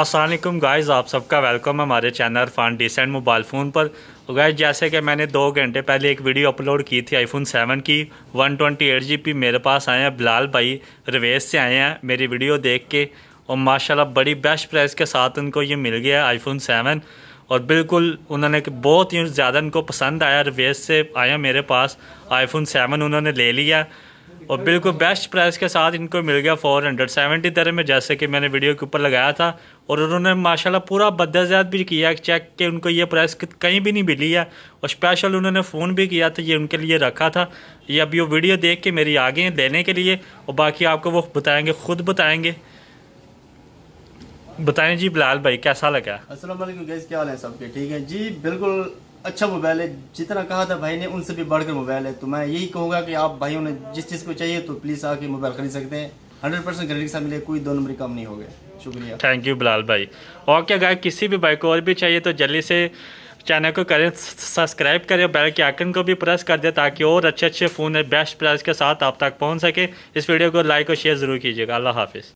Aslam guys आप सबका welcome है हमारे चैनल फान डिसेंट मोबाइल फ़ोन पर गाइज तो जैसे कि मैंने दो घंटे पहले एक वीडियो अपलोड की थी आईफोन 7 की 128 पी मेरे पास आए हैं बिलाल भाई रवेश से आए हैं मेरी वीडियो देख के और माशाल्लाह बड़ी बेस्ट प्राइस के साथ उनको ये मिल गया आईफोन 7 और बिल्कुल उन्होंने बहुत ही ज़्यादा उनको पसंद आया रवेश से आया मेरे पास आईफोन सेवन उन्होंने ले लिया और बिल्कुल बेस्ट प्राइस के साथ इनको मिल गया फोर हंड्रेड सेवेंटी तरह में जैसे कि मैंने वीडियो के ऊपर लगाया था और उन्होंने माशाल्लाह पूरा बदजात भी किया चेक कि उनको ये प्राइस कहीं भी नहीं मिली है और स्पेशल उन्होंने फ़ोन भी किया था ये उनके लिए रखा था ये अभी वो वीडियो देख के मेरी आगे हैं लेने के लिए और बाकी आपको वो बताएँगे ख़ुद बताएँगे बताएं जी बिलाल भाई कैसा लगा असल क्या हाल है सबके ठीक है जी बिल्कुल अच्छा मोबाइल है जितना कहा था भाई ने उनसे भी बढ़कर मोबाइल है तो मैं यही कहूँगा कि आप भाइयों ने जिस चीज़ को चाहिए तो प्लीज़ आके मोबाइल खरीद सकते हैं हंड्रेड परसेंट गारंटी के साथ मिले कोई दो नंबर कम नहीं हो गया शुक्रिया थैंक यू बिलाल भाई और क्या अगर किसी भी भाई को और भी चाहिए तो जल्दी से चैनल को करें सब्सक्राइब करें बेल के आइकन को भी प्रेस कर दें ताकि और अच्छे अच्छे फ़ोन बेस्ट प्राइस के साथ आप तक पहुंच सके इस वीडियो को लाइक और शेयर ज़रूर कीजिएगा अल्लाह हाफिज़